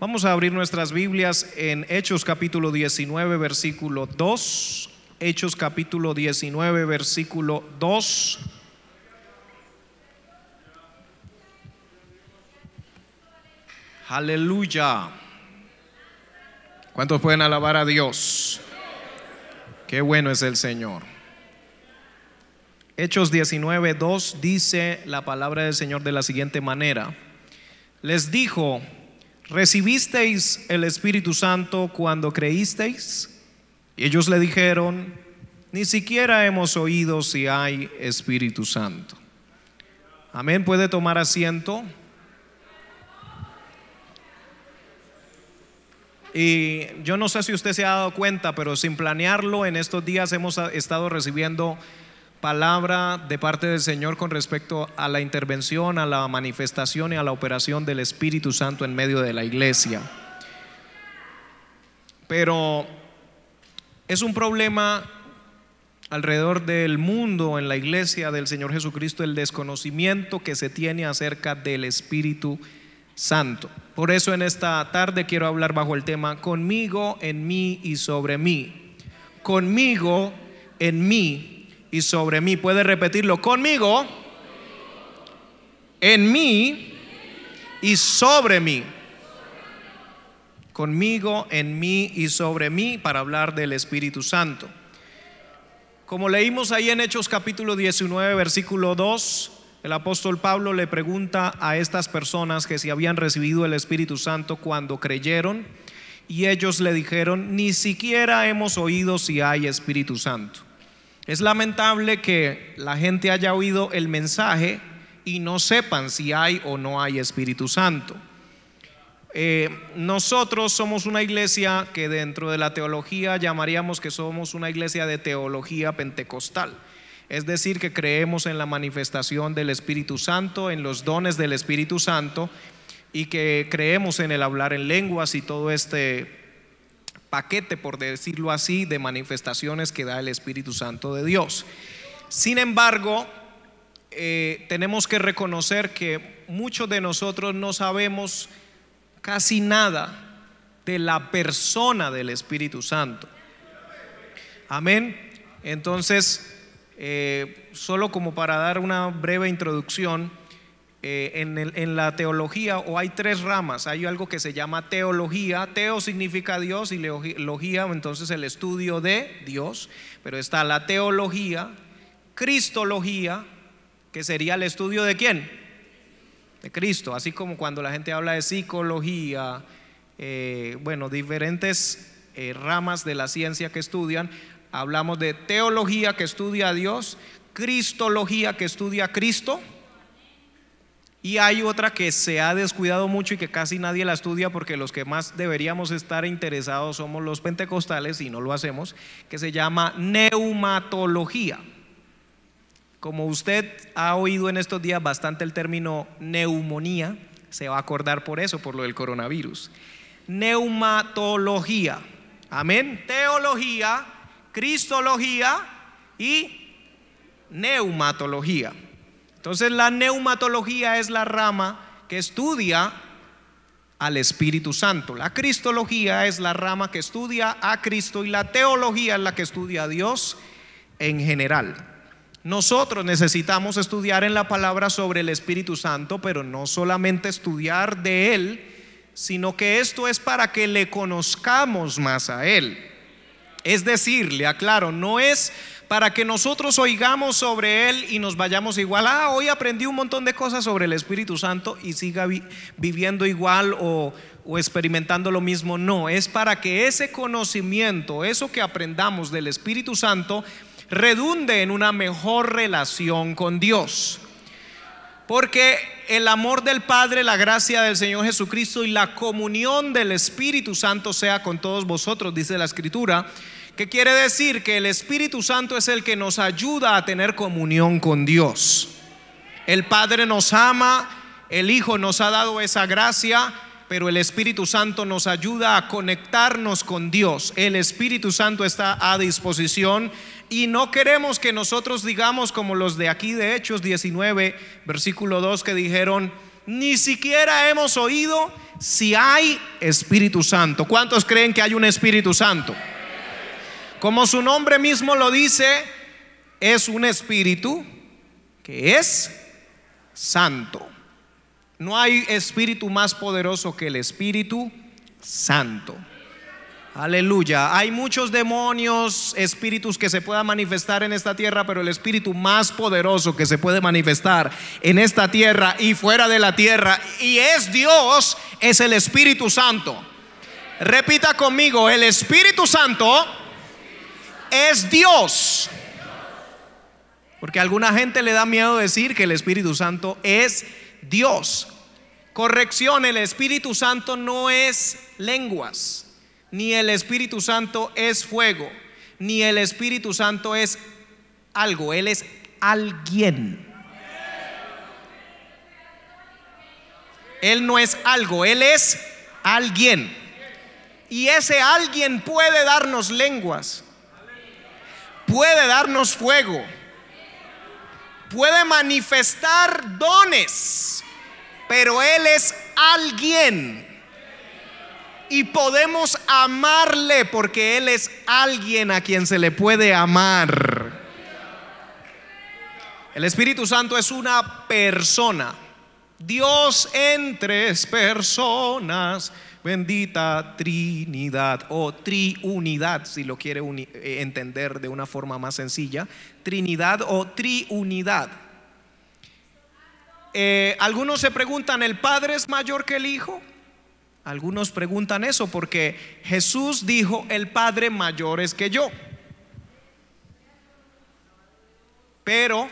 Vamos a abrir nuestras Biblias en Hechos capítulo 19, versículo 2. Hechos capítulo 19, versículo 2. Aleluya. ¿Cuántos pueden alabar a Dios? Qué bueno es el Señor. Hechos 19, 2 dice la palabra del Señor de la siguiente manera. Les dijo, ¿recibisteis el Espíritu Santo cuando creísteis? Y ellos le dijeron, ni siquiera hemos oído si hay Espíritu Santo. Amén, puede tomar asiento. Y yo no sé si usted se ha dado cuenta, pero sin planearlo, en estos días hemos estado recibiendo palabra de parte del Señor con respecto a la intervención, a la manifestación y a la operación del Espíritu Santo en medio de la iglesia. Pero es un problema alrededor del mundo, en la iglesia del Señor Jesucristo, el desconocimiento que se tiene acerca del Espíritu Santo. Por eso en esta tarde quiero hablar bajo el tema conmigo, en mí y sobre mí. Conmigo, en mí y sobre mí. Puede repetirlo conmigo, en mí y sobre mí. Conmigo, en mí y sobre mí para hablar del Espíritu Santo. Como leímos ahí en Hechos capítulo 19, versículo 2, el apóstol Pablo le pregunta a estas personas que si habían recibido el Espíritu Santo cuando creyeron y ellos le dijeron, ni siquiera hemos oído si hay Espíritu Santo. Es lamentable que la gente haya oído el mensaje y no sepan si hay o no hay Espíritu Santo. Eh, nosotros somos una iglesia que dentro de la teología llamaríamos que somos una iglesia de teología pentecostal. Es decir, que creemos en la manifestación del Espíritu Santo, en los dones del Espíritu Santo y que creemos en el hablar en lenguas y todo este paquete, por decirlo así, de manifestaciones que da el Espíritu Santo de Dios. Sin embargo, eh, tenemos que reconocer que muchos de nosotros no sabemos casi nada de la persona del Espíritu Santo. Amén. Entonces, eh, solo como para dar una breve introducción, eh, en, la teología o hay tres ramas. Hay algo que se llama teología. Teo significa Dios y logía, entonces el estudio de Dios. Pero está la teología, cristología, que sería el estudio de quién? De Cristo. Así como cuando la gente habla de psicología, eh, bueno, diferentes eh, ramas de la ciencia que estudian. Hablamos de teología que estudia a Dios, cristología que estudia a Cristo y hay otra que se ha descuidado mucho y que casi nadie la estudia porque los que más deberíamos estar interesados somos los pentecostales y no lo hacemos, que se llama neumatología. Como usted ha oído en estos días bastante el término neumonía, se va a acordar por eso, por lo del coronavirus. Neumatología, amén. Teología, cristología y neumatología. Entonces la neumatología es la rama que estudia al Espíritu Santo. La cristología es la rama que estudia a Cristo y la teología es la que estudia a Dios en general. Nosotros necesitamos estudiar en la palabra sobre el Espíritu Santo, pero no solamente estudiar de Él, sino que esto es para que le conozcamos más a Él. Es decir, le aclaro, no es para que nosotros oigamos sobre Él y nos vayamos igual. Ah, hoy aprendí un montón de cosas sobre el Espíritu Santo y siga viviendo igual o, o experimentando lo mismo. No, es para que ese conocimiento, eso que aprendamos del Espíritu Santo, redunde en una mejor relación con Dios. Porque el amor del Padre, la gracia del Señor Jesucristo y la comunión del Espíritu Santo sea con todos vosotros, dice la Escritura. ¿Qué quiere decir? Que el Espíritu Santo es el que nos ayuda a tener comunión con Dios. El Padre nos ama, el Hijo nos ha dado esa gracia, pero el Espíritu Santo nos ayuda a conectarnos con Dios. El Espíritu Santo está a disposición y no queremos que nosotros digamos como los de aquí de Hechos 19, versículo 2, que dijeron, ni siquiera hemos oído si hay Espíritu Santo. ¿Cuántos creen que hay un Espíritu Santo? Como su nombre mismo lo dice, es un espíritu que es santo. No hay espíritu más poderoso que el Espíritu Santo. Aleluya. Hay muchos demonios, espíritus que se puedan manifestar en esta tierra, pero el espíritu más poderoso que se puede manifestar en esta tierra y fuera de la tierra, y es Dios, es el Espíritu Santo. Repita conmigo, el Espíritu Santo es Dios. Porque a alguna gente le da miedo decir que el Espíritu Santo es Dios. Corrección, el Espíritu Santo no es lenguas, ni el Espíritu Santo es fuego, ni el Espíritu Santo es algo, Él es alguien. Él no es algo, Él es alguien. Y ese alguien puede darnos lenguas, puede darnos fuego, puede manifestar dones, pero Él es alguien. Y podemos amarle porque Él es alguien a quien se le puede amar. El Espíritu Santo es una persona. Dios en tres personas Bendita Trinidad o Triunidad, si lo quiere eh, entender de una forma más sencilla. Trinidad o Triunidad. Eh, algunos se preguntan, ¿el Padre es mayor que el Hijo? Algunos preguntan eso porque Jesús dijo, el Padre mayor es que yo. Pero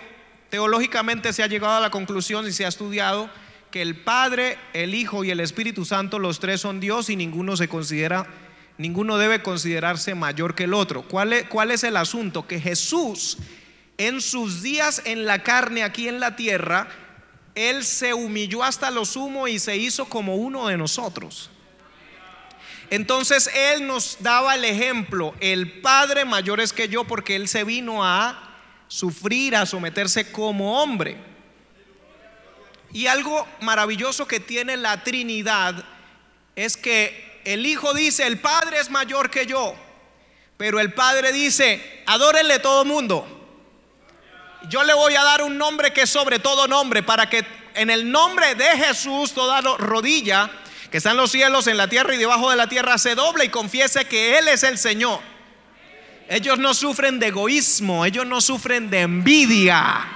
teológicamente se ha llegado a la conclusión y se ha estudiado que el Padre, el Hijo y el Espíritu Santo, los tres son Dios y ninguno se considera, ninguno debe considerarse mayor que el otro. ¿Cuál es, cuál es el asunto? Que Jesús en sus días en la carne aquí en la tierra, Él se humilló hasta lo sumo y se hizo como uno de nosotros. Entonces Él nos daba el ejemplo, el Padre mayor es que yo porque Él se vino a sufrir, a someterse como hombre. Y algo maravilloso que tiene la Trinidad es que el Hijo dice, el Padre es mayor que yo, pero el Padre dice, adórenle todo mundo. Yo le voy a dar un nombre que es sobre todo nombre, para que en el nombre de Jesús toda rodilla que está en los cielos, en la tierra y debajo de la tierra se doble y confiese que Él es el Señor. Ellos no sufren de egoísmo, ellos no sufren de envidia.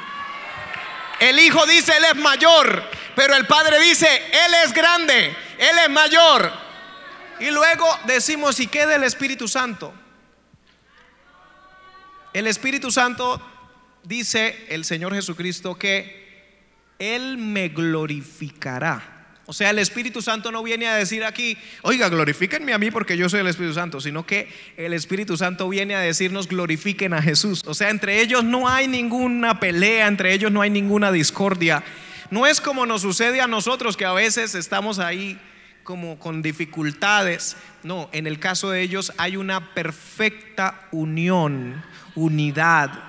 El hijo dice, Él es mayor, pero el padre dice, Él es grande, Él es mayor. Y luego decimos, ¿y qué del Espíritu Santo? El Espíritu Santo dice el Señor Jesucristo que Él me glorificará. O sea, el Espíritu Santo no viene a decir aquí, oiga, glorifiquenme a mí porque yo soy el Espíritu Santo, sino que el Espíritu Santo viene a decirnos, glorifiquen a Jesús. O sea, entre ellos no hay ninguna pelea, entre ellos no hay ninguna discordia. No es como nos sucede a nosotros que a veces estamos ahí como con dificultades. No, en el caso de ellos hay una perfecta unión, unidad.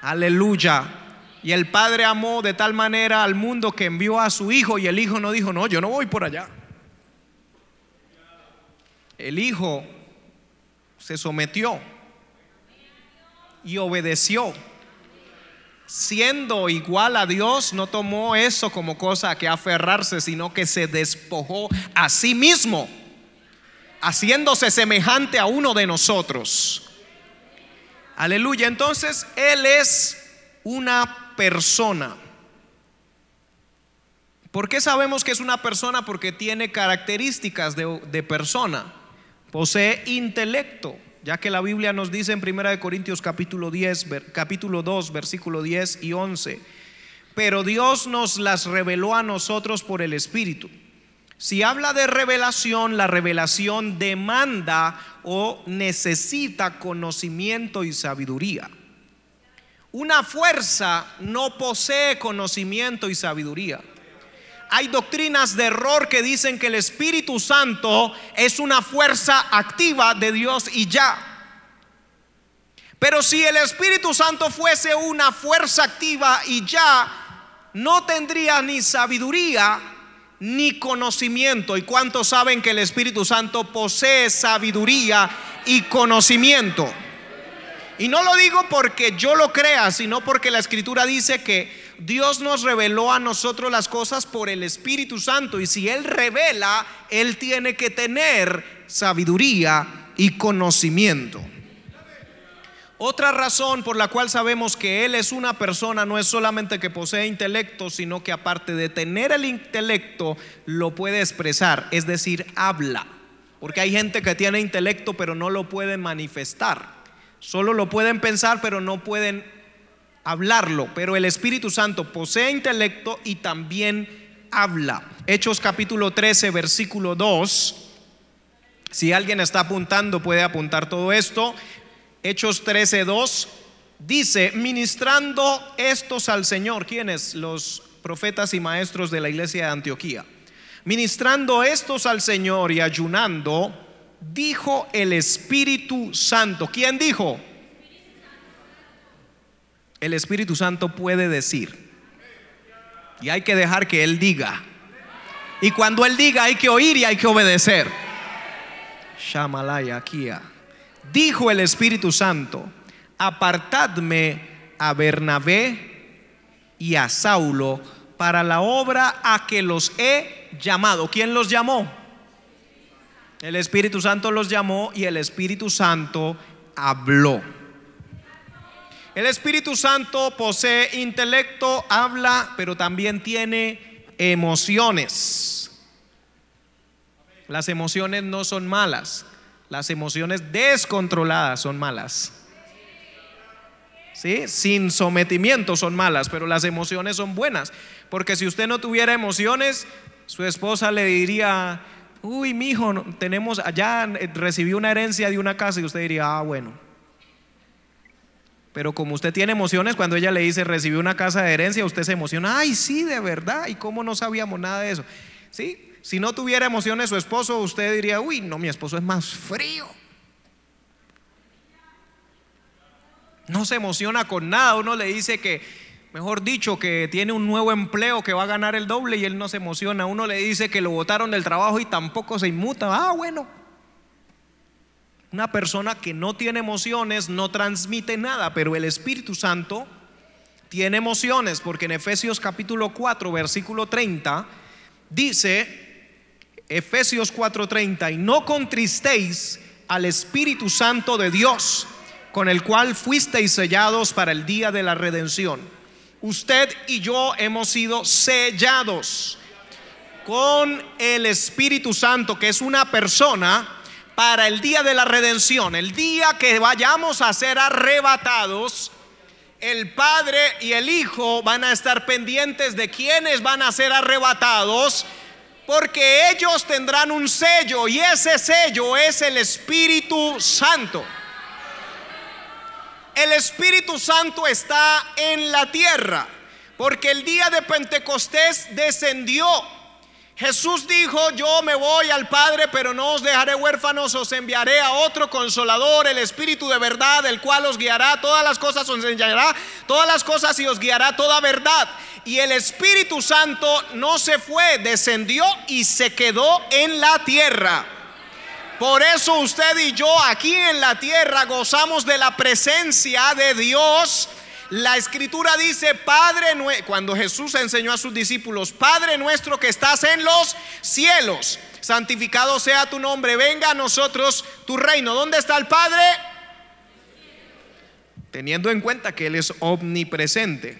Aleluya. Y el Padre amó de tal manera al mundo que envió a su Hijo y el Hijo no dijo, no, yo no voy por allá. El Hijo se sometió y obedeció. Siendo igual a Dios, no tomó eso como cosa que aferrarse, sino que se despojó a sí mismo, haciéndose semejante a uno de nosotros. Aleluya, entonces Él es una persona. ¿Por qué sabemos que es una persona? Porque tiene características de, persona. Posee intelecto, ya que la Biblia nos dice en 1 Corintios capítulo, 10, capítulo 2, versículo 10 y 11, pero Dios nos las reveló a nosotros por el Espíritu. Si habla de revelación, la revelación demanda o necesita conocimiento y sabiduría. Una fuerza no posee conocimiento y sabiduría. Hay doctrinas de error que dicen que el Espíritu Santo es una fuerza activa de Dios y ya. Pero si el Espíritu Santo fuese una fuerza activa y ya, no tendría ni sabiduría ni conocimiento. ¿Y cuántos saben que el Espíritu Santo posee sabiduría y conocimiento? Y no lo digo porque yo lo crea, sino porque la escritura dice que Dios nos reveló a nosotros las cosas por el Espíritu Santo. Y si Él revela, Él tiene que tener sabiduría y conocimiento. Otra razón por la cual sabemos que Él es una persona no es solamente que posee intelecto, sino que aparte de tener el intelecto, lo puede expresar, es decir, habla. Porque hay gente que tiene intelecto pero no lo puede manifestar. Solo lo pueden pensar, pero no pueden hablarlo. Pero el Espíritu Santo posee intelecto y también habla. Hechos capítulo 13, versículo 2. Si alguien está apuntando, puede apuntar todo esto. Hechos 13, 2 dice, ministrando estos al Señor, ¿quiénes? Los profetas y maestros de la iglesia de Antioquía. Ministrando estos al Señor y ayunando, dijo el Espíritu Santo. ¿Quién dijo? El Espíritu Santo puede decir. Y hay que dejar que Él diga. Y cuando Él diga hay que oír y hay que obedecer. Shamalaya Kia. Dijo el Espíritu Santo, apartadme a Bernabé y a Saulo para la obra a que los he llamado. ¿Quién los llamó? El Espíritu Santo los llamó y el Espíritu Santo habló. El Espíritu Santo posee intelecto, habla, pero también tiene emociones. Las emociones no son malas, las emociones descontroladas son malas. ¿Sí? Sin sometimiento son malas, pero las emociones son buenas. Porque si usted no tuviera emociones, su esposa le diría, uy, mi hijo, tenemos allá, eh, recibió una herencia de una casa y usted diría, ah, bueno. Pero como usted tiene emociones, cuando ella le dice, recibió una casa de herencia, usted se emociona, ay, sí, de verdad, y cómo no sabíamos nada de eso. ¿Sí? Si no tuviera emociones su esposo, usted diría, uy, no, mi esposo es más frío. No se emociona con nada, uno le dice que mejor dicho, que tiene un nuevo empleo que va a ganar el doble y él no se emociona. Uno le dice que lo votaron del trabajo y tampoco se inmuta. Ah, bueno. Una persona que no tiene emociones no transmite nada, pero el Espíritu Santo tiene emociones, porque en Efesios capítulo 4, versículo 30, dice, Efesios 4:30, y no contristéis al Espíritu Santo de Dios, con el cual fuisteis sellados para el día de la redención. Usted y yo hemos sido sellados con el Espíritu Santo, que es una persona, para el día de la redención, el día que vayamos a ser arrebatados. El Padre y el Hijo van a estar pendientes de quienes van a ser arrebatados porque ellos tendrán un sello y ese sello es el Espíritu Santo el Espíritu Santo está en la tierra, porque el día de Pentecostés descendió. Jesús dijo, yo me voy al Padre, pero no os dejaré huérfanos, os enviaré a otro consolador, el Espíritu de verdad, el cual os guiará todas las cosas, os enseñará todas las cosas y os guiará toda verdad. Y el Espíritu Santo no se fue, descendió y se quedó en la tierra. Por eso usted y yo aquí en la tierra gozamos de la presencia de Dios. La escritura dice, Padre cuando Jesús enseñó a sus discípulos, Padre nuestro que estás en los cielos, santificado sea tu nombre, venga a nosotros tu reino. ¿Dónde está el Padre? Teniendo en cuenta que Él es omnipresente.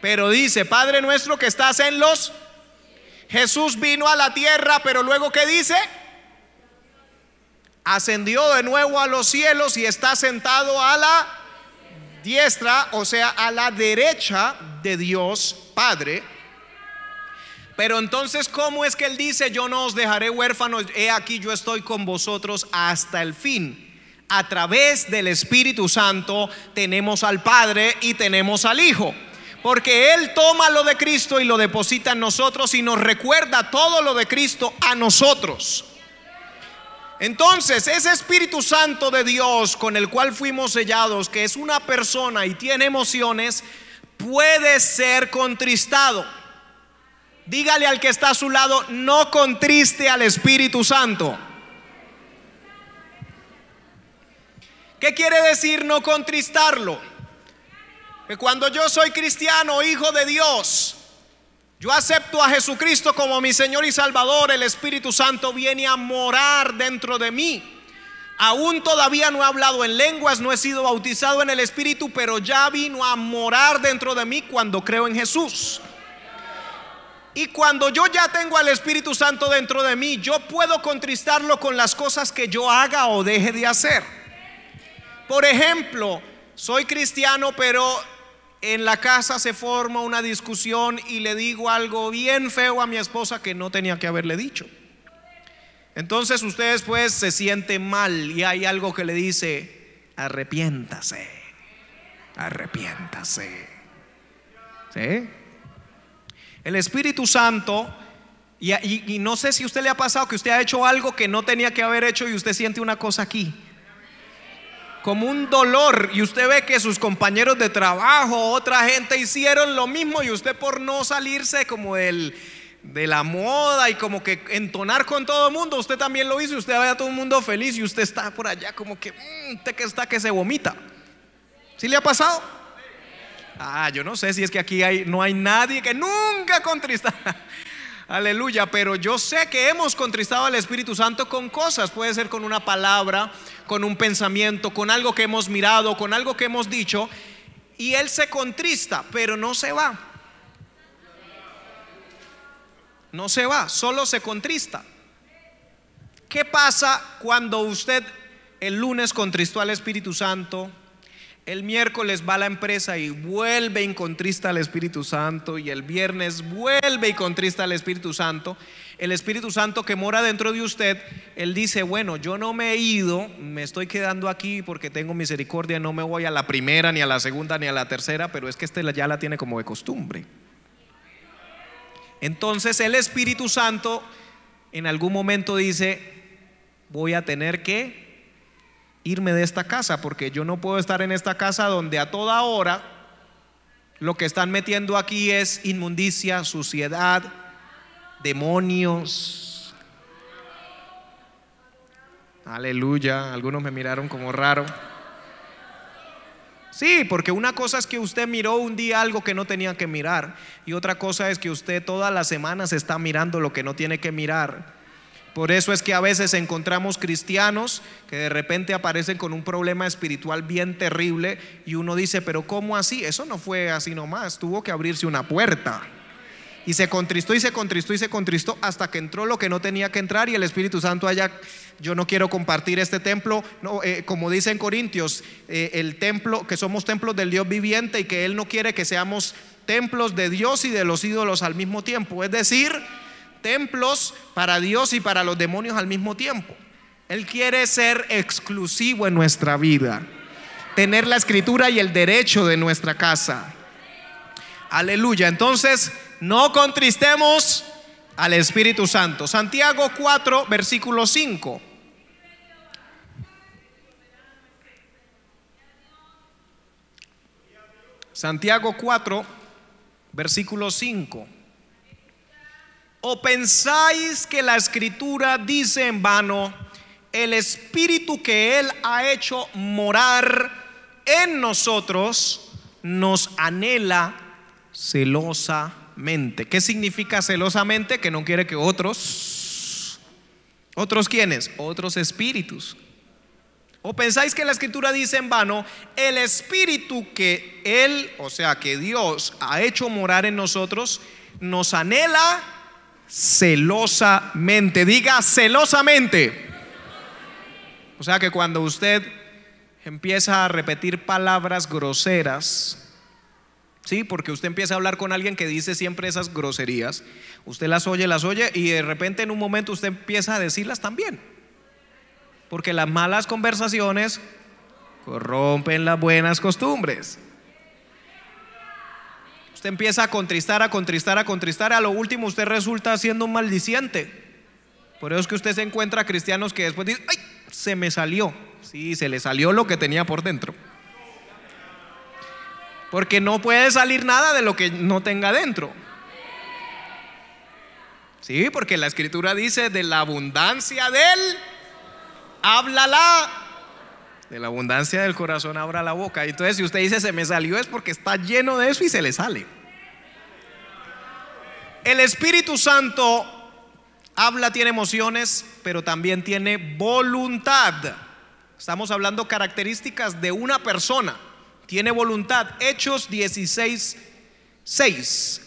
Pero dice, Padre nuestro que estás en los... Jesús vino a la tierra, pero luego ¿qué dice? ascendió de nuevo a los cielos y está sentado a la diestra, o sea, a la derecha de Dios Padre. Pero entonces, ¿cómo es que él dice, yo no os dejaré huérfanos, he aquí yo estoy con vosotros hasta el fin? A través del Espíritu Santo tenemos al Padre y tenemos al Hijo. Porque Él toma lo de Cristo y lo deposita en nosotros y nos recuerda todo lo de Cristo a nosotros. Entonces, ese Espíritu Santo de Dios con el cual fuimos sellados, que es una persona y tiene emociones, puede ser contristado. Dígale al que está a su lado, no contriste al Espíritu Santo. ¿Qué quiere decir no contristarlo? Que cuando yo soy cristiano, hijo de Dios, yo acepto a Jesucristo como mi Señor y Salvador, el Espíritu Santo viene a morar dentro de mí. Aún todavía no he hablado en lenguas, no he sido bautizado en el Espíritu, pero ya vino a morar dentro de mí cuando creo en Jesús. Y cuando yo ya tengo al Espíritu Santo dentro de mí, yo puedo contristarlo con las cosas que yo haga o deje de hacer. Por ejemplo, soy cristiano, pero en la casa se forma una discusión y le digo algo bien feo a mi esposa que no tenía que haberle dicho. Entonces usted pues se siente mal y hay algo que le dice, arrepiéntase, arrepiéntase. El Espíritu Santo, y, y no sé si usted le ha pasado que usted ha hecho algo que no tenía que haber hecho y usted siente una cosa aquí como un dolor y usted ve que sus compañeros de trabajo, otra gente hicieron lo mismo y usted por no salirse como de la moda y como que entonar con todo el mundo, usted también lo hizo usted ve a todo el mundo feliz y usted está por allá como que, mm, te usted que está que se vomita. ¿Sí le ha pasado? Ah, yo no sé si es que aquí hay, no hay nadie que nunca contrista. Aleluya, pero yo sé que hemos contristado al Espíritu Santo con cosas, puede ser con una palabra, con un pensamiento, con algo que hemos mirado, con algo que hemos dicho, y Él se contrista, pero no se va. No se va, solo se contrista. ¿Qué pasa cuando usted el lunes contristó al Espíritu Santo? El miércoles va a la empresa y vuelve y contrista al Espíritu Santo. Y el viernes vuelve y contrista al Espíritu Santo. El Espíritu Santo que mora dentro de usted, él dice, bueno, yo no me he ido, me estoy quedando aquí porque tengo misericordia, no me voy a la primera, ni a la segunda, ni a la tercera, pero es que este ya la tiene como de costumbre. Entonces el Espíritu Santo en algún momento dice, voy a tener que irme de esta casa, porque yo no puedo estar en esta casa donde a toda hora lo que están metiendo aquí es inmundicia, suciedad, demonios. Aleluya, algunos me miraron como raro. Sí, porque una cosa es que usted miró un día algo que no tenía que mirar y otra cosa es que usted todas las semanas está mirando lo que no tiene que mirar por eso es que a veces encontramos cristianos que de repente aparecen con un problema espiritual bien terrible y uno dice, pero ¿cómo así? Eso no fue así nomás, tuvo que abrirse una puerta. Y se contristó y se contristó y se contristó hasta que entró lo que no tenía que entrar y el Espíritu Santo allá, yo no quiero compartir este templo, eh, como dice en Corintios, eh, el templo, que somos templos del Dios viviente y que Él no quiere que seamos templos de Dios y de los ídolos al mismo tiempo. Es decir, templos para Dios y para los demonios al mismo tiempo. Él quiere ser exclusivo en nuestra vida, tener la escritura y el derecho de nuestra casa. Aleluya. Entonces, no contristemos al Espíritu Santo. Santiago 4, versículo 5. Santiago 4, versículo 5. ¿O pensáis que la escritura dice en vano, el espíritu que Él ha hecho morar en nosotros nos anhela celosamente? ¿Qué significa celosamente? Que no quiere que otros, otros quienes, otros espíritus. ¿O pensáis que la escritura dice en vano, el espíritu que Él, o sea, que Dios ha hecho morar en nosotros, nos anhela celosamente. Diga celosamente. O sea que cuando usted empieza a repetir palabras groseras, sí, porque usted empieza a hablar con alguien que dice siempre esas groserías, usted las oye, las oye y de repente en un momento usted empieza a decirlas también. Porque las malas conversaciones corrompen las buenas costumbres. Usted empieza a contristar, a contristar, a contristar, a lo último usted resulta siendo un maldiciente. Por eso es que usted se encuentra a cristianos que después dicen, ¡ay! Se me salió. Sí, se le salió lo que tenía por dentro. Porque no puede salir nada de lo que no tenga dentro. Sí, porque la escritura dice de la abundancia de él háblala de la abundancia del corazón abra la boca. Entonces, si usted dice se me salió, es porque está lleno de eso y se le sale. El Espíritu Santo habla, tiene emociones, pero también tiene voluntad. Estamos hablando características de una persona. Tiene voluntad. Hechos 16, 6.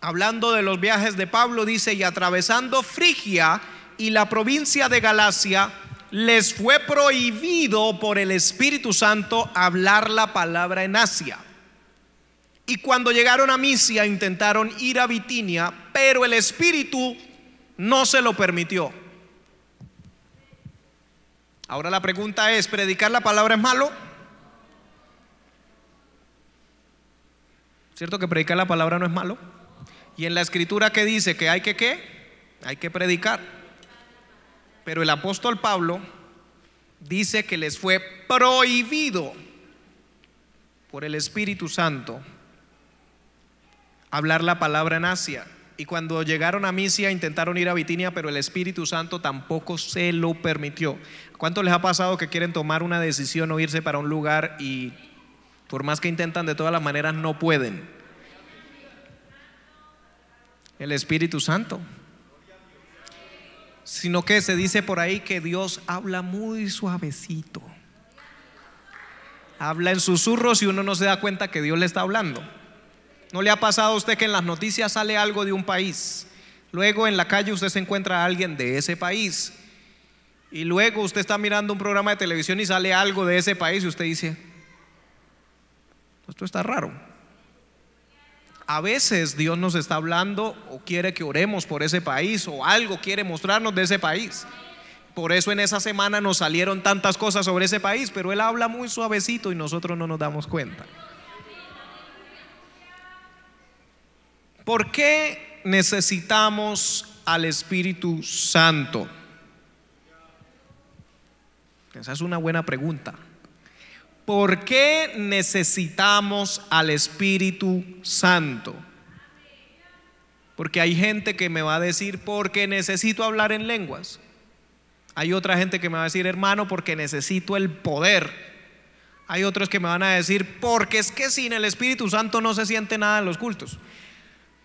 Hablando de los viajes de Pablo, dice, y atravesando Frigia, y la provincia de Galacia, les fue prohibido por el Espíritu Santo hablar la palabra en Asia. Y cuando llegaron a Misia intentaron ir a Bitinia, pero el Espíritu no se lo permitió. Ahora la pregunta es, ¿predicar la palabra es malo? ¿Cierto que predicar la palabra no es malo? Y en la escritura que dice que hay que qué? Hay que predicar. Pero el apóstol Pablo dice que les fue prohibido por el Espíritu Santo hablar la palabra en Asia. Y cuando llegaron a Misia intentaron ir a Bitinia, pero el Espíritu Santo tampoco se lo permitió. ¿Cuánto les ha pasado que quieren tomar una decisión o irse para un lugar y por más que intentan de todas las maneras no pueden? El Espíritu Santo sino que se dice por ahí que Dios habla muy suavecito. Habla en susurros y uno no se da cuenta que Dios le está hablando. ¿No le ha pasado a usted que en las noticias sale algo de un país? Luego en la calle usted se encuentra a alguien de ese país. Y luego usted está mirando un programa de televisión y sale algo de ese país y usted dice, esto está raro. A veces Dios nos está hablando o quiere que oremos por ese país o algo quiere mostrarnos de ese país. Por eso en esa semana nos salieron tantas cosas sobre ese país, pero Él habla muy suavecito y nosotros no nos damos cuenta. ¿Por qué necesitamos al Espíritu Santo? Esa es una buena pregunta. ¿Por qué necesitamos al Espíritu Santo? Porque hay gente que me va a decir, porque necesito hablar en lenguas. Hay otra gente que me va a decir, hermano, porque necesito el poder. Hay otros que me van a decir, porque es que sin el Espíritu Santo no se siente nada en los cultos.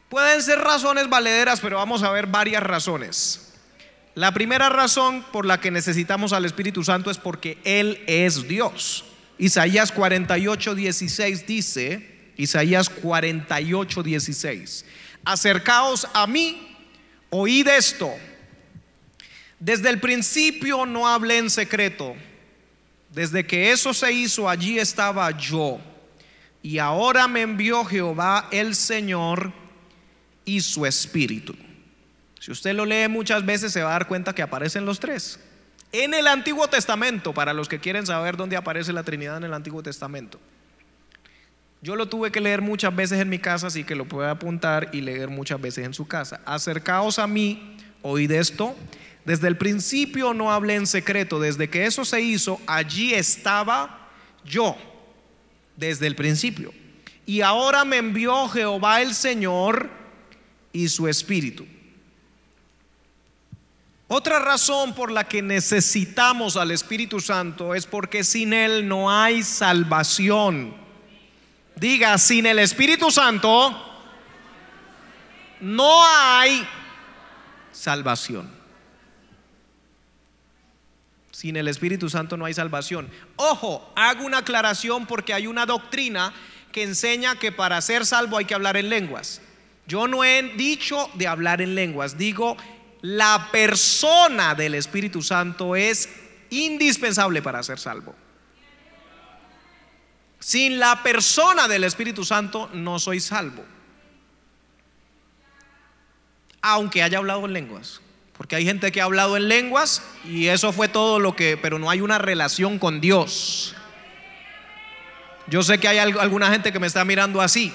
Pueden ser razones valederas, pero vamos a ver varias razones. La primera razón por la que necesitamos al Espíritu Santo es porque Él es Dios. Isaías 48, 16 dice, Isaías 48, 16, acercaos a mí, oíd esto. Desde el principio no hablé en secreto. Desde que eso se hizo, allí estaba yo. Y ahora me envió Jehová el Señor y su Espíritu. Si usted lo lee muchas veces, se va a dar cuenta que aparecen los tres en el Antiguo Testamento, para los que quieren saber dónde aparece la Trinidad en el Antiguo Testamento. Yo lo tuve que leer muchas veces en mi casa, así que lo puede apuntar y leer muchas veces en su casa. Acercaos a mí, oíd esto. Desde el principio no hablé en secreto, desde que eso se hizo, allí estaba yo, desde el principio. Y ahora me envió Jehová el Señor y su Espíritu. Otra razón por la que necesitamos al Espíritu Santo es porque sin Él no hay salvación. Diga, sin el Espíritu Santo no hay salvación. Sin el Espíritu Santo no hay salvación. Ojo, hago una aclaración porque hay una doctrina que enseña que para ser salvo hay que hablar en lenguas. Yo no he dicho de hablar en lenguas, digo la persona del Espíritu Santo es indispensable para ser salvo. Sin la persona del Espíritu Santo no soy salvo. Aunque haya hablado en lenguas. Porque hay gente que ha hablado en lenguas y eso fue todo lo que, pero no hay una relación con Dios. Yo sé que hay alguna gente que me está mirando así.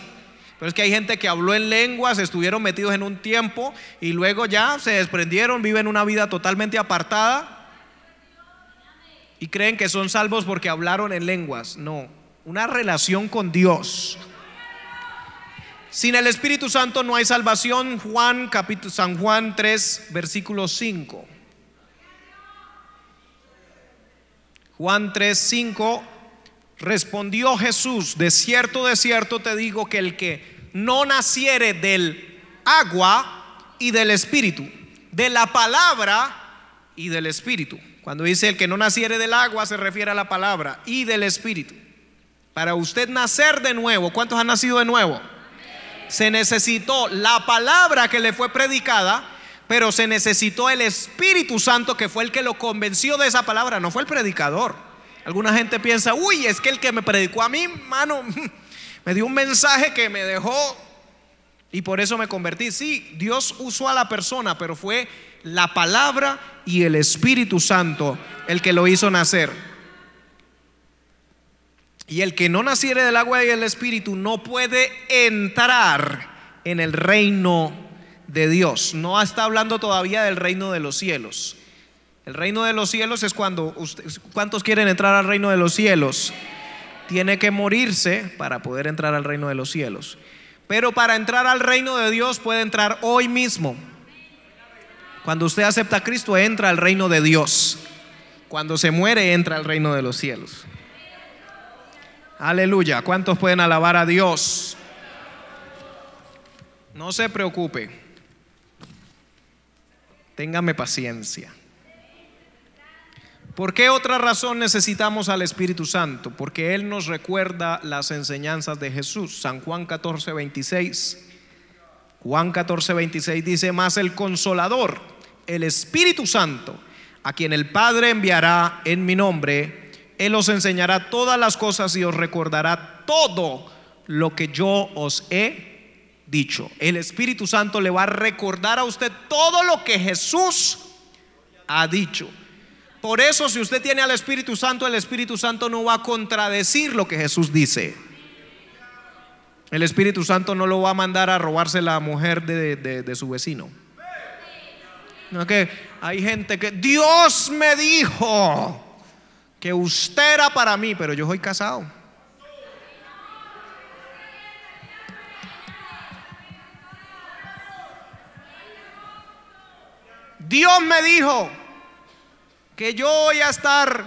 Pero es que hay gente que habló en lenguas, estuvieron metidos en un tiempo y luego ya se desprendieron, viven una vida totalmente apartada y creen que son salvos porque hablaron en lenguas. No, una relación con Dios. Sin el Espíritu Santo no hay salvación. Juan capítulo San Juan 3 versículo 5. Juan 3 5 Respondió Jesús, de cierto, de cierto te digo que el que no naciere del agua y del espíritu, de la palabra y del espíritu. Cuando dice el que no naciere del agua se refiere a la palabra y del espíritu. Para usted nacer de nuevo, ¿cuántos han nacido de nuevo? Se necesitó la palabra que le fue predicada, pero se necesitó el Espíritu Santo que fue el que lo convenció de esa palabra, no fue el predicador. Alguna gente piensa, uy, es que el que me predicó a mí, mano, me dio un mensaje que me dejó y por eso me convertí. Sí, Dios usó a la persona, pero fue la palabra y el Espíritu Santo el que lo hizo nacer. Y el que no naciere del agua y del Espíritu no puede entrar en el reino de Dios. No está hablando todavía del reino de los cielos. El reino de los cielos es cuando, usted, ¿cuántos quieren entrar al reino de los cielos? Tiene que morirse para poder entrar al reino de los cielos. Pero para entrar al reino de Dios puede entrar hoy mismo. Cuando usted acepta a Cristo, entra al reino de Dios. Cuando se muere, entra al reino de los cielos. Aleluya. ¿Cuántos pueden alabar a Dios? No se preocupe. Téngame paciencia. ¿Por qué otra razón necesitamos al Espíritu Santo? Porque Él nos recuerda las enseñanzas de Jesús. San Juan 14, 26. Juan 14, 26 dice, más el consolador, el Espíritu Santo, a quien el Padre enviará en mi nombre, Él os enseñará todas las cosas y os recordará todo lo que yo os he dicho. El Espíritu Santo le va a recordar a usted todo lo que Jesús ha dicho. Por eso si usted tiene al Espíritu Santo, el Espíritu Santo no va a contradecir lo que Jesús dice. El Espíritu Santo no lo va a mandar a robarse la mujer de, su vecino. No que hay gente que Dios me dijo que usted era para mí, pero yo soy casado. Dios me dijo que yo voy a estar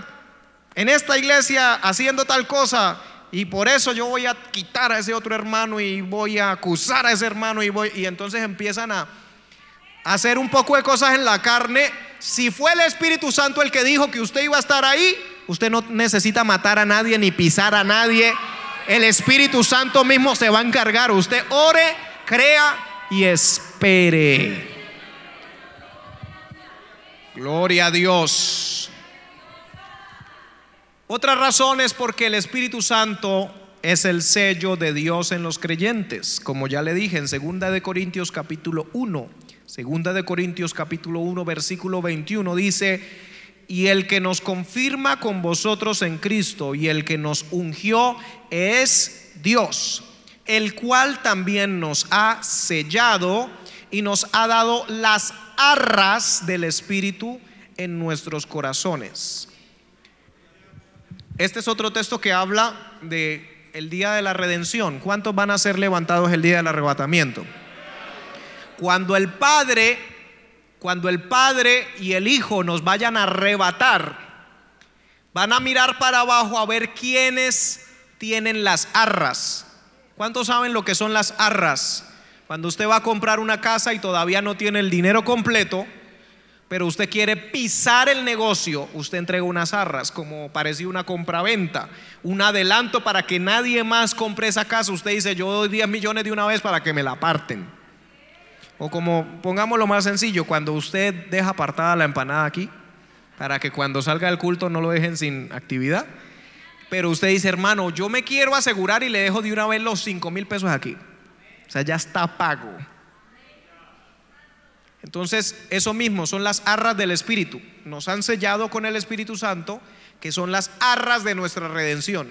en esta iglesia haciendo tal cosa y por eso yo voy a quitar a ese otro hermano y voy a acusar a ese hermano y voy y entonces empiezan a hacer un poco de cosas en la carne. Si fue el Espíritu Santo el que dijo que usted iba a estar ahí, usted no necesita matar a nadie ni pisar a nadie. El Espíritu Santo mismo se va a encargar. Usted ore, crea y espere. Gloria a Dios. Otra razón es porque el Espíritu Santo es el sello de Dios en los creyentes, como ya le dije en segunda de Corintios capítulo 1. Segunda de Corintios capítulo 1 versículo 21 dice, "Y el que nos confirma con vosotros en Cristo y el que nos ungió es Dios, el cual también nos ha sellado y nos ha dado las arras del Espíritu en nuestros corazones. Este es otro texto que habla de el día de la redención. ¿Cuántos van a ser levantados el día del arrebatamiento? Cuando el Padre, cuando el Padre y el Hijo nos vayan a arrebatar, van a mirar para abajo a ver quiénes tienen las arras. ¿Cuántos saben lo que son las arras? Cuando usted va a comprar una casa y todavía no tiene el dinero completo, pero usted quiere pisar el negocio, usted entrega unas arras, como parecía una compraventa, un adelanto para que nadie más compre esa casa. Usted dice, yo doy 10 millones de una vez para que me la parten. O como, pongámoslo más sencillo, cuando usted deja apartada la empanada aquí, para que cuando salga del culto no lo dejen sin actividad. Pero usted dice, hermano, yo me quiero asegurar y le dejo de una vez los 5 mil pesos aquí. O sea, ya está pago. Entonces, eso mismo son las arras del Espíritu. Nos han sellado con el Espíritu Santo, que son las arras de nuestra redención.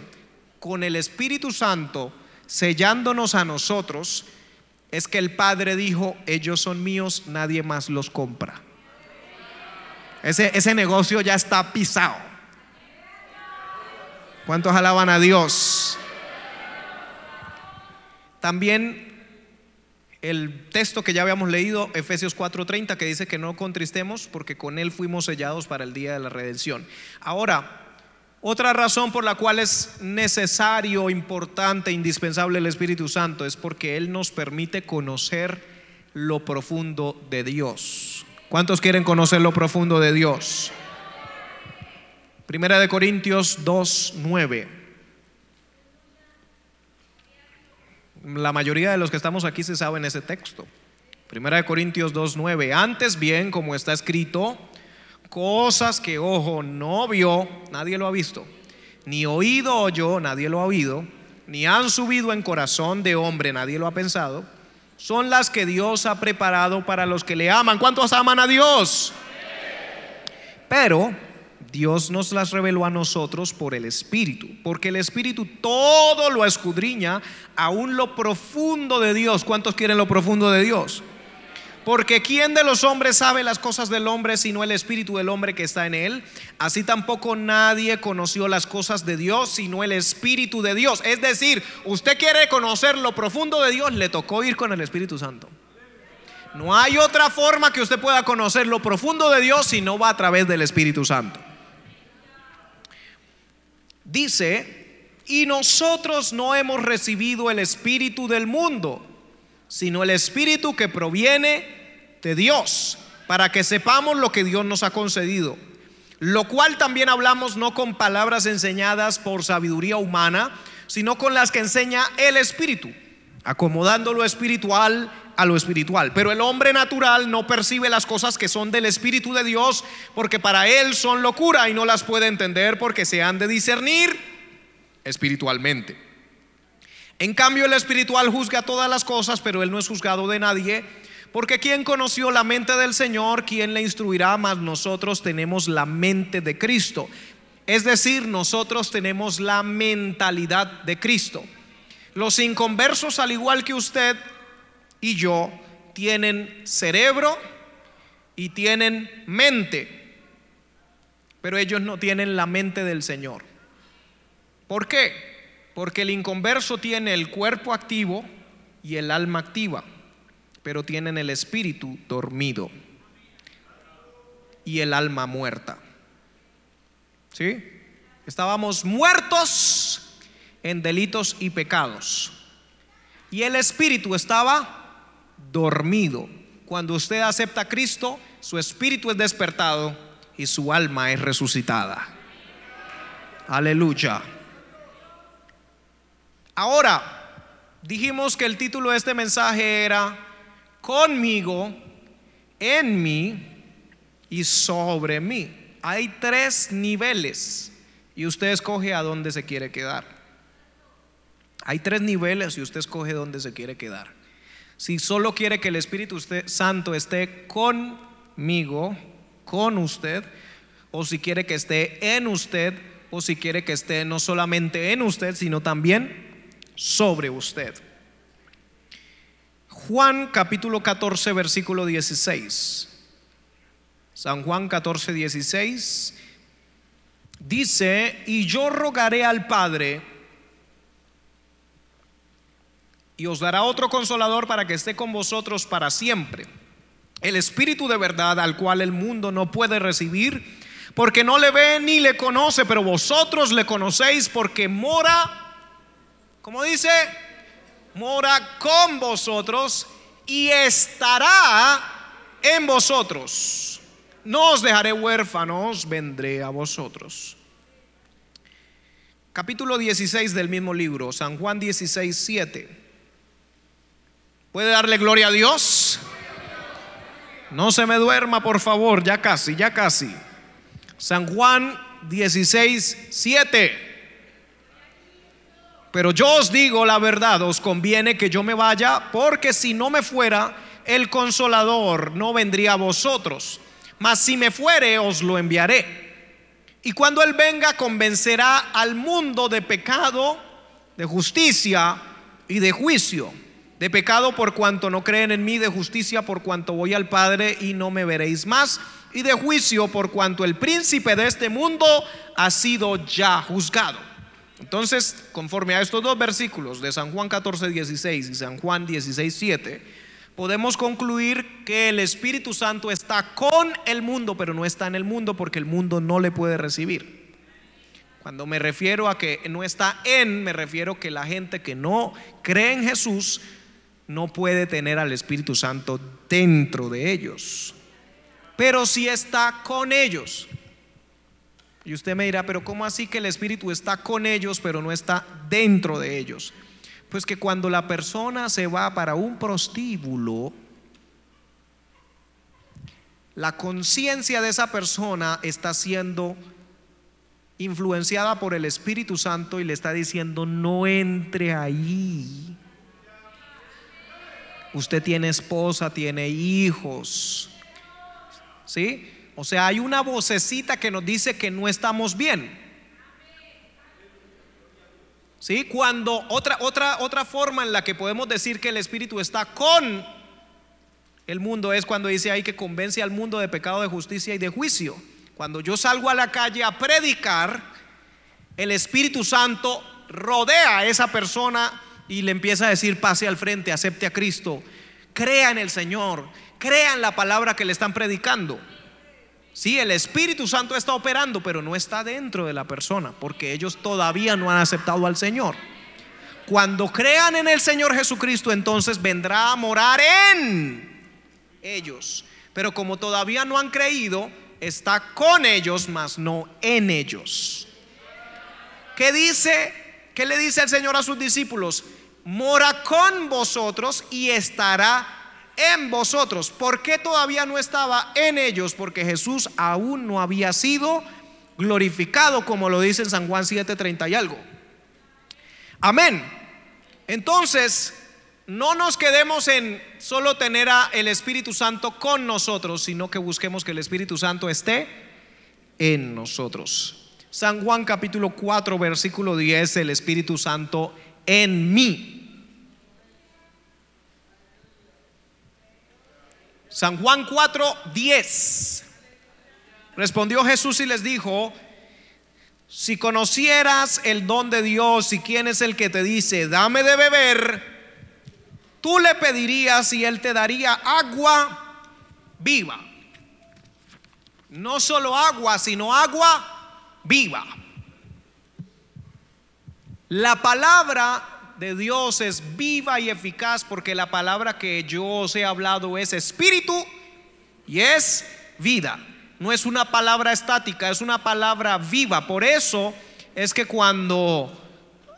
Con el Espíritu Santo sellándonos a nosotros, es que el Padre dijo, ellos son míos, nadie más los compra. Ese, ese negocio ya está pisado. ¿Cuántos alaban a Dios? También el texto que ya habíamos leído, Efesios 4:30, que dice que no contristemos porque con Él fuimos sellados para el día de la redención. Ahora, otra razón por la cual es necesario, importante, indispensable el Espíritu Santo es porque Él nos permite conocer lo profundo de Dios. ¿Cuántos quieren conocer lo profundo de Dios? Primera de Corintios 2:9. La mayoría de los que estamos aquí se saben ese texto. Primera de Corintios 2.9. Antes bien, como está escrito, cosas que ojo no vio, nadie lo ha visto, ni oído oyó, nadie lo ha oído, ni han subido en corazón de hombre, nadie lo ha pensado, son las que Dios ha preparado para los que le aman. ¿Cuántos aman a Dios? Pero Dios nos las reveló a nosotros por el Espíritu, porque el Espíritu todo lo escudriña, aún lo profundo de Dios. ¿Cuántos quieren lo profundo de Dios? Porque ¿quién de los hombres sabe las cosas del hombre sino el espíritu del hombre que está en él? Así tampoco nadie conoció las cosas de Dios sino el espíritu de Dios. Es decir, usted quiere conocer lo profundo de Dios, le tocó ir con el Espíritu Santo. No hay otra forma que usted pueda conocer lo profundo de Dios si no va a través del Espíritu Santo. Dice, y nosotros no hemos recibido el Espíritu del mundo, sino el Espíritu que proviene de Dios, para que sepamos lo que Dios nos ha concedido. Lo cual también hablamos no con palabras enseñadas por sabiduría humana, sino con las que enseña el Espíritu, acomodando lo espiritual a lo espiritual. Pero el hombre natural no percibe las cosas que son del Espíritu de Dios porque para él son locura y no las puede entender porque se han de discernir espiritualmente. En cambio el espiritual juzga todas las cosas, pero él no es juzgado de nadie. Porque quien conoció la mente del Señor, quien le instruirá, mas nosotros tenemos la mente de Cristo. Es decir, nosotros tenemos la mentalidad de Cristo. Los inconversos, al igual que usted, y yo tienen cerebro y tienen mente, pero ellos no tienen la mente del Señor. ¿Por qué? Porque el inconverso tiene el cuerpo activo y el alma activa, pero tienen el espíritu dormido y el alma muerta. ¿Sí? Estábamos muertos en delitos y pecados. Y el espíritu estaba dormido. Cuando usted acepta a Cristo, su espíritu es despertado y su alma es resucitada. Aleluya. Ahora, dijimos que el título de este mensaje era conmigo, en mí y sobre mí. Hay tres niveles y usted escoge a dónde se quiere quedar. Hay tres niveles y usted escoge dónde se quiere quedar. Si solo quiere que el Espíritu Santo esté conmigo, con usted, o si quiere que esté en usted, o si quiere que esté no solamente en usted, sino también sobre usted. Juan capítulo 14, versículo 16. San Juan 14, 16 dice, y yo rogaré al Padre y os dará otro consolador para que esté con vosotros para siempre. El Espíritu de verdad al cual el mundo no puede recibir, porque no le ve ni le conoce, pero vosotros le conocéis porque mora, como dice, mora con vosotros y estará en vosotros. No os dejaré huérfanos, vendré a vosotros. Capítulo 16 del mismo libro, San Juan 16, 7. ¿Puede darle gloria a Dios? No se me duerma, por favor, ya casi, ya casi. San Juan 16, 7. Pero yo os digo la verdad, os conviene que yo me vaya, porque si no me fuera, el consolador no vendría a vosotros. Mas si me fuere, os lo enviaré. Y cuando Él venga, convencerá al mundo de pecado, de justicia y de juicio de pecado por cuanto no creen en mí, de justicia por cuanto voy al Padre y no me veréis más, y de juicio por cuanto el príncipe de este mundo ha sido ya juzgado. Entonces, conforme a estos dos versículos de San Juan 14, 16 y San Juan 16, 7, podemos concluir que el Espíritu Santo está con el mundo, pero no está en el mundo porque el mundo no le puede recibir. Cuando me refiero a que no está en, me refiero que la gente que no cree en Jesús no puede tener al Espíritu Santo dentro de ellos, pero sí está con ellos. Y usted me dirá, pero ¿cómo así que el Espíritu está con ellos, pero no está dentro de ellos? Pues que cuando la persona se va para un prostíbulo, la conciencia de esa persona está siendo influenciada por el Espíritu Santo y le está diciendo, no entre ahí. Usted tiene esposa, tiene hijos. ¿Sí? O sea, hay una vocecita que nos dice que no estamos bien. ¿Sí? Cuando otra, otra, otra forma en la que podemos decir que el Espíritu está con el mundo es cuando dice ahí que convence al mundo de pecado, de justicia y de juicio. Cuando yo salgo a la calle a predicar, el Espíritu Santo rodea a esa persona y le empieza a decir, pase al frente, acepte a Cristo, crea en el Señor, crea en la palabra que le están predicando. Sí, el Espíritu Santo está operando, pero no está dentro de la persona, porque ellos todavía no han aceptado al Señor. Cuando crean en el Señor Jesucristo, entonces vendrá a morar en ellos. Pero como todavía no han creído, está con ellos, mas no en ellos. ¿Qué dice? ¿Qué le dice el Señor a sus discípulos? mora con vosotros y estará en vosotros. ¿Por qué todavía no estaba en ellos? Porque Jesús aún no había sido glorificado, como lo dice en San Juan 7:30 y algo. Amén. Entonces, no nos quedemos en solo tener a el Espíritu Santo con nosotros, sino que busquemos que el Espíritu Santo esté en nosotros. San Juan capítulo 4, versículo 10, el Espíritu Santo en mí. San Juan 4, 10. Respondió Jesús y les dijo, si conocieras el don de Dios y quién es el que te dice, dame de beber, tú le pedirías y él te daría agua viva. No solo agua, sino agua viva. La palabra de Dios es viva y eficaz porque la palabra que yo os he hablado es espíritu y es vida. No es una palabra estática, es una palabra viva. Por eso es que cuando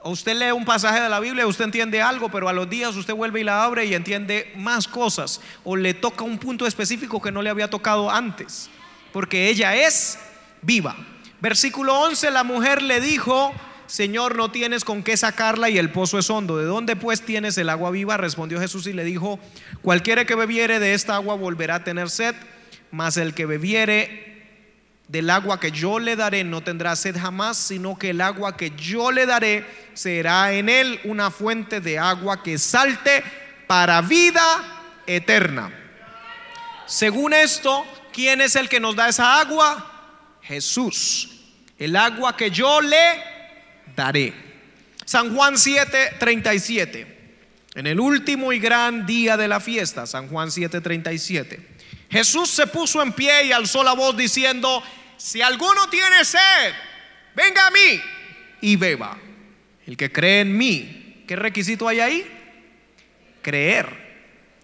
usted lee un pasaje de la Biblia, usted entiende algo, pero a los días usted vuelve y la abre y entiende más cosas o le toca un punto específico que no le había tocado antes, porque ella es viva. Versículo 11, la mujer le dijo, Señor, no tienes con qué sacarla y el pozo es hondo. ¿De dónde pues tienes el agua viva? Respondió Jesús y le dijo, cualquiera que bebiere de esta agua volverá a tener sed, mas el que bebiere del agua que yo le daré no tendrá sed jamás, sino que el agua que yo le daré será en él una fuente de agua que salte para vida eterna. Según esto, ¿quién es el que nos da esa agua? Jesús. El agua que yo le San Juan 7:37. En el último y gran día de la fiesta, San Juan 7:37. Jesús se puso en pie y alzó la voz diciendo, si alguno tiene sed, venga a mí y beba. El que cree en mí, ¿qué requisito hay ahí? Creer.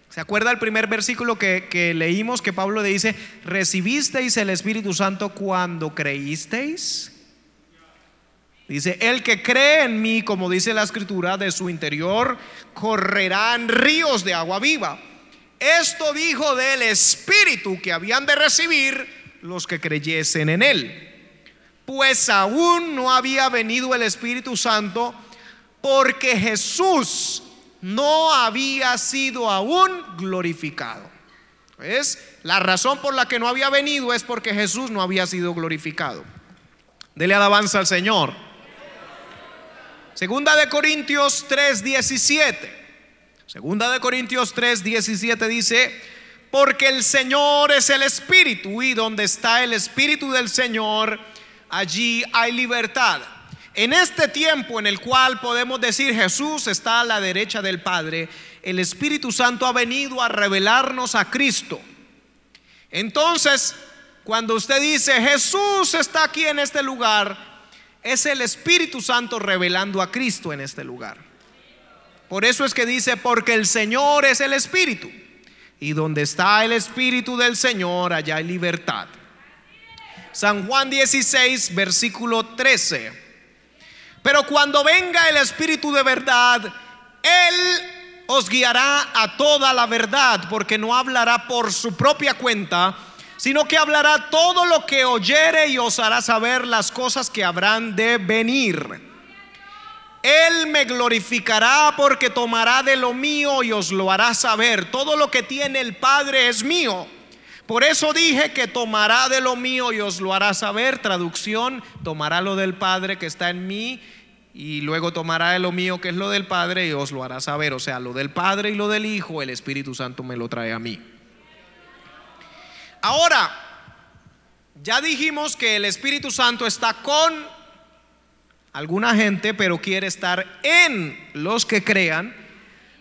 ¿Se acuerda el primer versículo que, que leímos que Pablo le dice, recibisteis el Espíritu Santo cuando creísteis? Dice, el que cree en mí, como dice la escritura, de su interior correrán ríos de agua viva. Esto dijo del Espíritu que habían de recibir los que creyesen en él. Pues aún no había venido el Espíritu Santo porque Jesús no había sido aún glorificado. ¿Ves? La razón por la que no había venido es porque Jesús no había sido glorificado. Dele alabanza al Señor. Segunda de Corintios 3:17. Segunda de Corintios 3:17 dice, porque el Señor es el Espíritu y donde está el Espíritu del Señor, allí hay libertad. En este tiempo en el cual podemos decir Jesús está a la derecha del Padre, el Espíritu Santo ha venido a revelarnos a Cristo. Entonces, cuando usted dice Jesús está aquí en este lugar, es el Espíritu Santo revelando a Cristo en este lugar. Por eso es que dice, porque el Señor es el Espíritu. Y donde está el Espíritu del Señor, allá hay libertad. San Juan 16, versículo 13. Pero cuando venga el Espíritu de verdad, Él os guiará a toda la verdad, porque no hablará por su propia cuenta sino que hablará todo lo que oyere y os hará saber las cosas que habrán de venir. Él me glorificará porque tomará de lo mío y os lo hará saber. Todo lo que tiene el Padre es mío. Por eso dije que tomará de lo mío y os lo hará saber. Traducción, tomará lo del Padre que está en mí y luego tomará de lo mío que es lo del Padre y os lo hará saber. O sea, lo del Padre y lo del Hijo, el Espíritu Santo me lo trae a mí. Ahora, ya dijimos que el Espíritu Santo está con alguna gente, pero quiere estar en los que crean,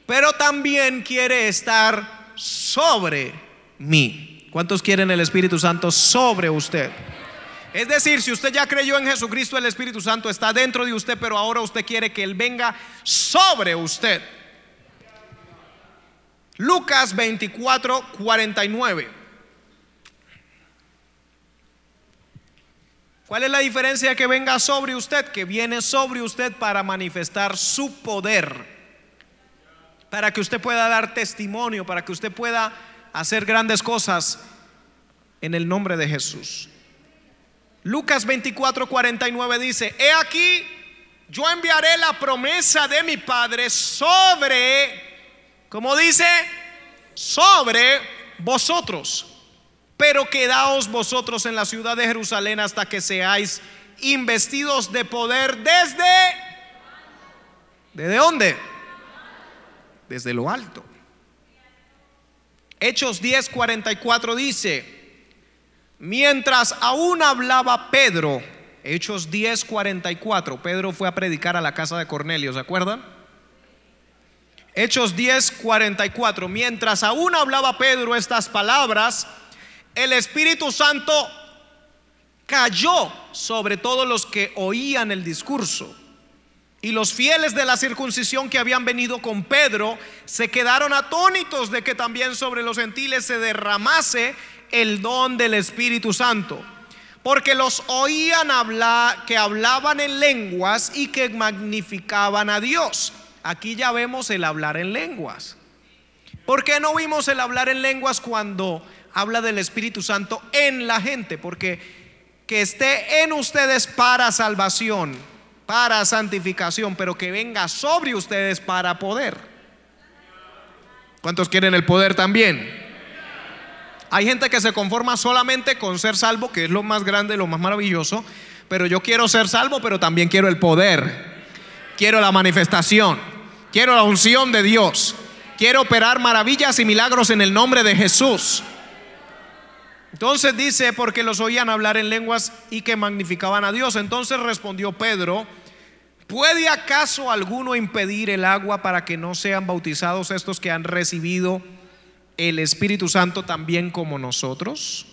pero también quiere estar sobre mí. ¿Cuántos quieren el Espíritu Santo sobre usted? Es decir, si usted ya creyó en Jesucristo, el Espíritu Santo está dentro de usted, pero ahora usted quiere que Él venga sobre usted. Lucas 24, 49. ¿Cuál es la diferencia que venga sobre usted? Que viene sobre usted para manifestar su poder, para que usted pueda dar testimonio, para que usted pueda hacer grandes cosas en el nombre de Jesús. Lucas 24:49 dice, he aquí, yo enviaré la promesa de mi Padre sobre, como dice, sobre vosotros pero quedaos vosotros en la ciudad de Jerusalén hasta que seáis investidos de poder desde... ¿Desde dónde? Desde lo alto. Hechos 10:44 dice, mientras aún hablaba Pedro, Hechos 10:44, Pedro fue a predicar a la casa de Cornelio, ¿se acuerdan? Hechos 10:44, mientras aún hablaba Pedro estas palabras, el Espíritu Santo cayó sobre todos los que oían el discurso. Y los fieles de la circuncisión que habían venido con Pedro se quedaron atónitos de que también sobre los gentiles se derramase el don del Espíritu Santo. Porque los oían hablar, que hablaban en lenguas y que magnificaban a Dios. Aquí ya vemos el hablar en lenguas. ¿Por qué no vimos el hablar en lenguas cuando habla del Espíritu Santo en la gente, porque que esté en ustedes para salvación, para santificación, pero que venga sobre ustedes para poder. ¿Cuántos quieren el poder también? Hay gente que se conforma solamente con ser salvo, que es lo más grande, lo más maravilloso, pero yo quiero ser salvo, pero también quiero el poder, quiero la manifestación, quiero la unción de Dios, quiero operar maravillas y milagros en el nombre de Jesús. Entonces dice, porque los oían hablar en lenguas y que magnificaban a Dios. Entonces respondió Pedro, ¿puede acaso alguno impedir el agua para que no sean bautizados estos que han recibido el Espíritu Santo también como nosotros?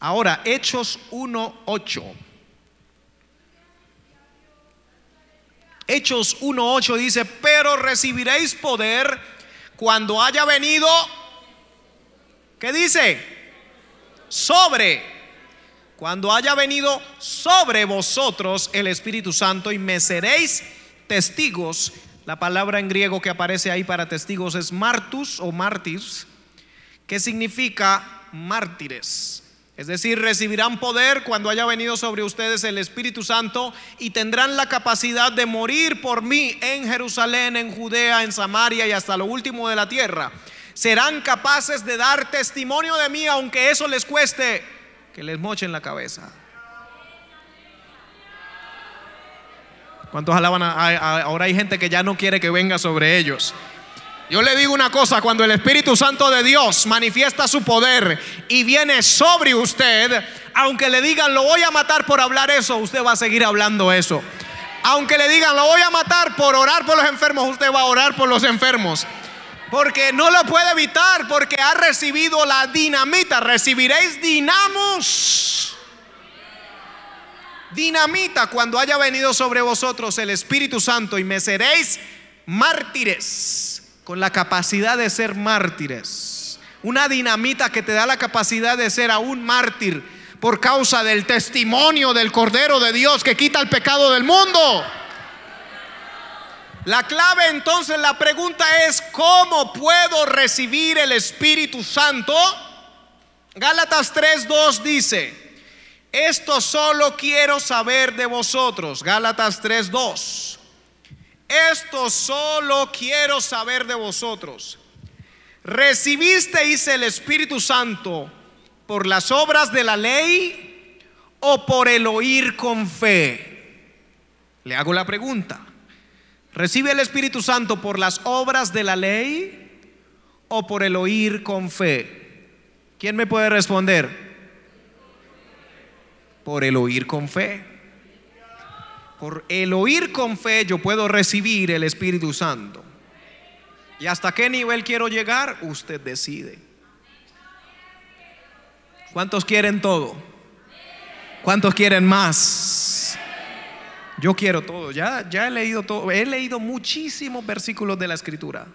Ahora, Hechos 1.8. Hechos 1.8 dice, pero recibiréis poder cuando haya venido ¿Qué dice? Sobre. Cuando haya venido sobre vosotros el Espíritu Santo y me seréis testigos. La palabra en griego que aparece ahí para testigos es martus o martis, que significa mártires. Es decir, recibirán poder cuando haya venido sobre ustedes el Espíritu Santo y tendrán la capacidad de morir por mí en Jerusalén, en Judea, en Samaria y hasta lo último de la tierra serán capaces de dar testimonio de mí, aunque eso les cueste que les mochen la cabeza. ¿Cuántos alaban? ahora hay gente que ya no quiere que venga sobre ellos. Yo le digo una cosa, cuando el Espíritu Santo de Dios manifiesta su poder y viene sobre usted, aunque le digan lo voy a matar por hablar eso, usted va a seguir hablando eso. Aunque le digan lo voy a matar por orar por los enfermos, usted va a orar por los enfermos. Porque no lo puede evitar, porque ha recibido la dinamita. Recibiréis dinamos. Dinamita cuando haya venido sobre vosotros el Espíritu Santo y me seréis mártires, con la capacidad de ser mártires. Una dinamita que te da la capacidad de ser aún mártir por causa del testimonio del Cordero de Dios que quita el pecado del mundo. La clave entonces, la pregunta es, ¿cómo puedo recibir el Espíritu Santo? Gálatas 3.2 dice, esto solo quiero saber de vosotros. Gálatas 3.2. Esto solo quiero saber de vosotros. ¿Recibisteis el Espíritu Santo por las obras de la ley o por el oír con fe? Le hago la pregunta. ¿Recibe el Espíritu Santo por las obras de la ley o por el oír con fe? ¿Quién me puede responder? Por el oír con fe. Por el oír con fe yo puedo recibir el Espíritu Santo. ¿Y hasta qué nivel quiero llegar? Usted decide. ¿Cuántos quieren todo? ¿Cuántos quieren más? Yo quiero todo, ya, ya he leído todo, he leído muchísimos versículos de la escritura.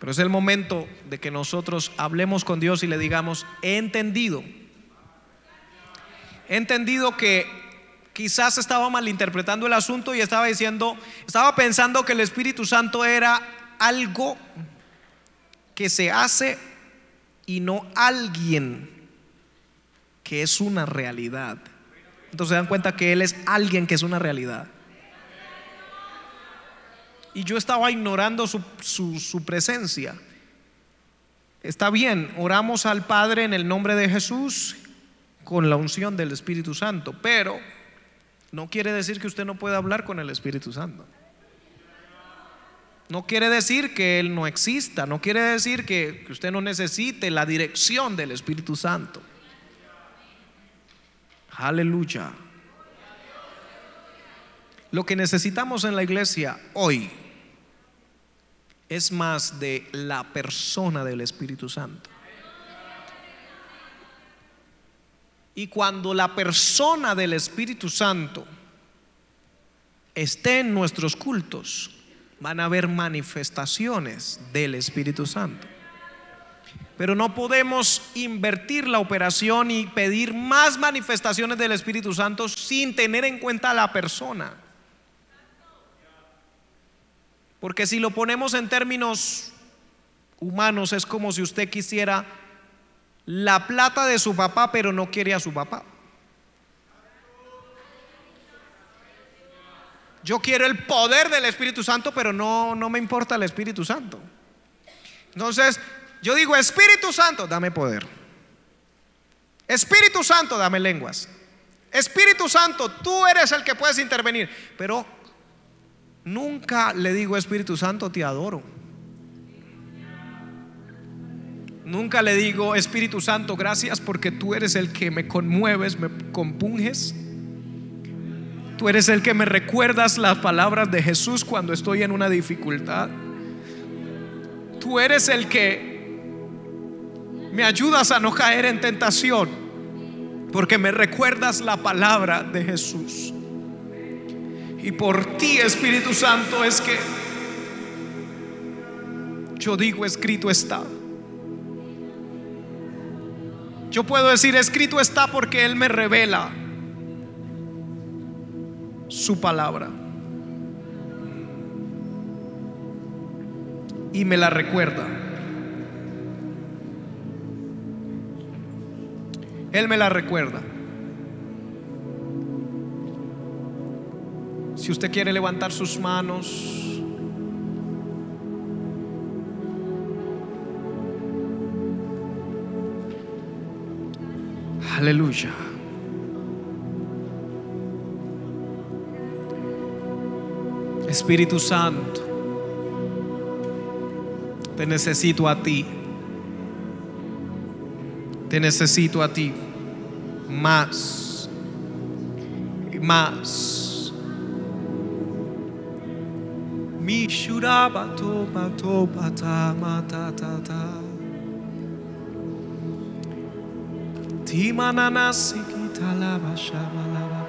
Pero es el momento de que nosotros hablemos con Dios y le digamos, he entendido. He entendido que quizás estaba malinterpretando el asunto y estaba diciendo, estaba pensando que el Espíritu Santo era algo que se hace y no alguien que es una realidad. Entonces se dan cuenta que Él es alguien que es una realidad. Y yo estaba ignorando su, presencia. Está bien, oramos al Padre en el nombre de Jesús con la unción del Espíritu Santo, pero no quiere decir que usted no pueda hablar con el Espíritu Santo. No quiere decir que Él no exista, no quiere decir que usted no necesite la dirección del Espíritu Santo. Aleluya. Lo que necesitamos en la iglesia hoy es más de la persona del Espíritu Santo. Y cuando la persona del Espíritu Santo esté en nuestros cultos, van a haber manifestaciones del Espíritu Santo pero no podemos invertir la operación y pedir más manifestaciones del Espíritu Santo sin tener en cuenta a la persona. Porque si lo ponemos en términos humanos, es como si usted quisiera la plata de su papá, pero no quiere a su papá. Yo quiero el poder del Espíritu Santo, pero no, no me importa el Espíritu Santo. Entonces, yo digo, Espíritu Santo, dame poder. Espíritu Santo, dame lenguas. Espíritu Santo, tú eres el que puedes intervenir. Pero nunca le digo, Espíritu Santo, te adoro. Nunca le digo, Espíritu Santo, gracias porque tú eres el que me conmueves, me compunges. Tú eres el que me recuerdas las palabras de Jesús cuando estoy en una dificultad. Tú eres el que me ayudas a no caer en tentación, porque me recuerdas la palabra de Jesús. Y por ti, Espíritu Santo, es que yo digo, escrito está. Yo puedo decir, escrito está porque Él me revela su palabra. Y me la recuerda. Él me la recuerda. Si usted quiere levantar sus manos, aleluya. Espíritu Santo, te necesito a ti necesito a ti más, más. Mi shuraba topa topa ta mata ta ta. Timananasi Lava, shabalaba.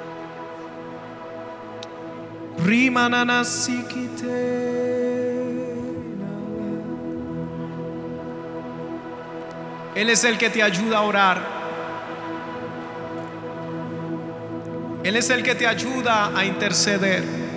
nana sikite. Él es el que te ayuda a orar. Él es el que te ayuda a interceder.